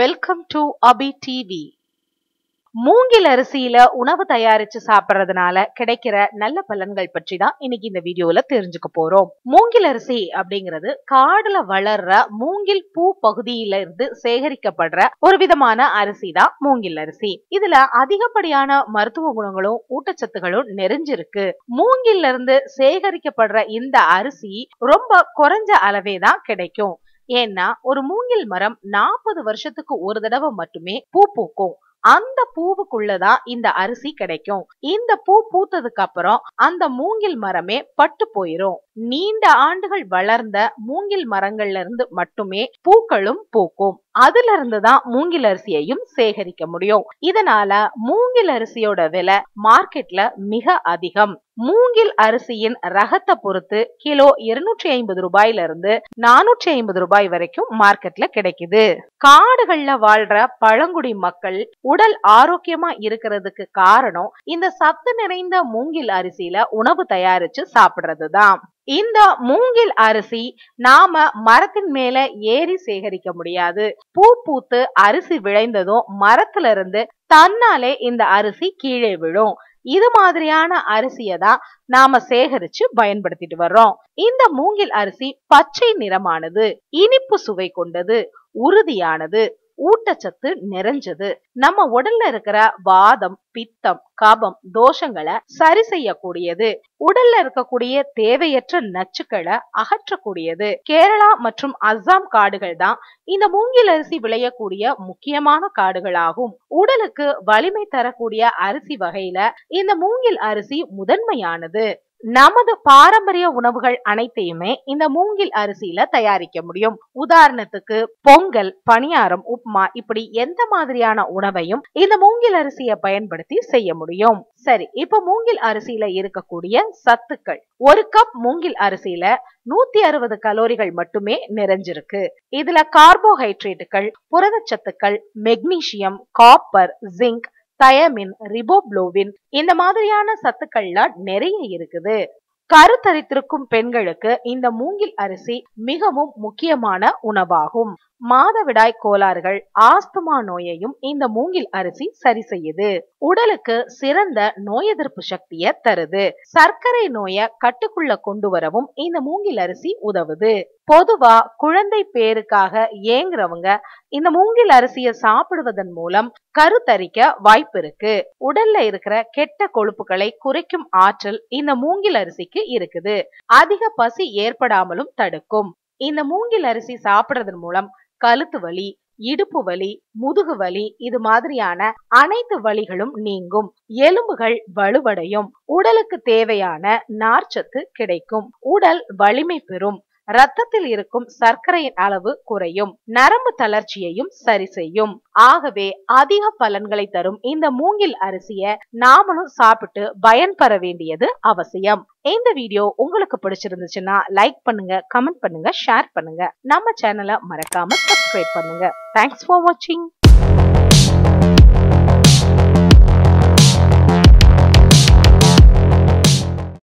welcome to Abhi TV மூங்கில் அரிசியில உணவு தயாரிச்சு சாப்பிடுறதுனால கிடைக்கிற நல்ல பலன்கள் பற்றி தான் இன்னைக்கு இந்த வீடியோல தெரிஞ்சுக்க போறோம் மூங்கில் அரிசி அப்படிங்கிறது காடுல வளர்ற மூங்கில் பூ பகுதியில இருந்து சேகரிக்கப்படுற ஒரு விதமான அரிசி தான் மூங்கில் அரிசி இதுல அதிகப்படியான மருத்துவ குணங்களும் ஊட்டச்சத்துகளும் நெறிஞ்சிருக்கு மூங்கில் இருந்து சேகரிக்கப்படுற இந்த அரிசி ரொம்ப குறைஞ்ச அளவே தான் கிடைக்கும் ஏன்னா ஒரு மூங்கில் மரம் நாற்பது வருஷத்துக்கு ஒரு தடவை மட்டுமே பூ பூக்கும் அந்த பூவுக்குள்ளதான் இந்த அரிசி கிடைக்கும் இந்த பூ பூத்ததுக்கு அப்புறம் அந்த மூங்கில் மரமே பட்டு போயிரும் நீண்ட ஆண்டுகள் வளர்ந்த மூங்கில் மரங்கள்ல இருந்து மட்டுமே பூக்களும் பூக்கும் அதுல இருந்துதான் மூங்கில் அரிசியையும் சேகரிக்க முடியும் இதனால மூங்கில் அரிசியோட விலை மார்க்கெட்ல மிக அதிகம் மூங்கில் அரிசியின் ரகத்தை பொறுத்து கிலோ இருநூற்றி ஐம்பது ரூபாயில இருந்து நானூற்றி ஐம்பது ரூபாய் வரைக்கும் மார்க்கெட்ல கிடைக்குது காடுகள்ல வாழ்ற பழங்குடி மக்கள் உடல் ஆரோக்கியமா இருக்கிறதுக்கு காரணம் இந்த சத்து நிறைந்த மூங்கில் அரிசியில உணவு தயாரிச்சு சாப்பிடுறதுதான் இந்த மூங்கில் அரிசி நாம மரத்தின் மேல ஏறி சேகரிக்க முடியாது பூ பூத்து அரிசி விளைந்ததும் மரத்துல இருந்து தன்னாலே இந்த அரிசி கீழே விழும் இது மாதிரியான அரிசியை தான் நாம சேகரிச்சு பயன்படுத்திட்டு வர்றோம் இந்த மூங்கில் அரிசி பச்சை நிறமானது இனிப்பு சுவை கொண்டது உறுதியானது ஊட்டச்சத்து நிறைஞ்சது நம்ம உடல்ல இருக்கிற வாதம் பித்தம் கபம் தோஷங்களை சரி செய்யக்கூடியது உடல்ல இருக்கக்கூடிய தேவையற்ற நச்சுக்களை அகற்றக்கூடியது கேரளா மற்றும் அஸ்ஸாம் காடுகள் தான் இந்த மூங்கில் அரிசி விளையக்கூடிய முக்கியமான காடுகளாகும் உடலுக்கு வலிமை தரக்கூடிய அரிசி வகையில இந்த மூங்கில் அரிசி முதன்மையானது நமது பாரம்பரிய உணவுகள் அனைத்தையுமே இந்த மூங்கில் அரிசியில தயாரிக்க முடியும் உதாரணத்துக்கு பொங்கல் பணியாரம் உப்மா இப்படி எந்த மாதிரியான உணவையும் இந்த மூங்கில் அரிசியை பயன்படுத்தி செய்ய முடியும் சரி இப்ப மூங்கில் அரிசியில இருக்கக்கூடிய சத்துக்கள் ஒரு கப் மூங்கில் அரிசியில நூத்தி அறுபது கலோரிகள் மட்டுமே நிறைஞ்சிருக்கு இதுல கார்போஹைட்ரேட்டுகள் புரதச்சத்துக்கள் magnesium copper zinc thiamine riboflavin இந்த மாதிரியான சத்துக்கள்லாம் நிறைய இருக்குது கருத்தரித்திருக்கும் பெண்களுக்கு இந்த மூங்கில் அரிசி மிகவும் முக்கியமான உணவாகும் மாதவிடாய் கோளாறுகள் ஆஸ்துமா நோயையும் இந்த மூங்கில் அரிசி சரி செய்யுது உடலுக்கு சிறந்த நோய் எதிர்ப்பு சக்தியை தருது சர்க்கரை நோய கட்டுக்குள்ள கொண்டு வரவும் இந்த மூங்கில் அரிசி உதவுது பொதுவா குழந்தை பேருக்காக ஏங்குறவங்க இந்த மூங்கில் அரிசியை சாப்பிடுவதன் மூலம் கருத்தரிக்க வாய்ப்பு இருக்கு உடல்ல இருக்கிற கெட்ட கொழுப்புகளை குறைக்கும் ஆற்றல் இந்த மூங்கில் அரிசிக்கு இருக்குது அதிக பசி ஏற்படாமலும் தடுக்கும் இந்த மூங்கில் அரிசி சாப்பிடுறதன் மூலம் கழுத்து வலி இடுப்பு வலி முதுகு வலி இது மாதிரியான அனைத்து வலிகளும் நீங்கும் எலும்புகள் வலுவடையும் உடலுக்கு தேவையான நார்ச்சத்து கிடைக்கும் உடல் வலிமை பெறும் ரத்தத்தில் இருக்கும் சர்க்கரையின் அளவு குறையும் நரம்பு தளர்ச்சியையும் சரி செய்யும் ஆகவே அதிக பலன்களை தரும் இந்த மூங்கில் அரிசிய நாமளும் சாப்பிட்டு பயன்பெற வேண்டியது அவசியம் இந்த வீடியோ உங்களுக்கு பிடிச்சிருந்துச்சுன்னா லைக் பண்ணுங்க கமெண்ட் பண்ணுங்க ஷேர் பண்ணுங்க நம்ம சேனலை மறக்காம சப்ஸ்கிரைப் பண்ணுங்க தேங்க்ஸ் ஃபார் வாட்சிங்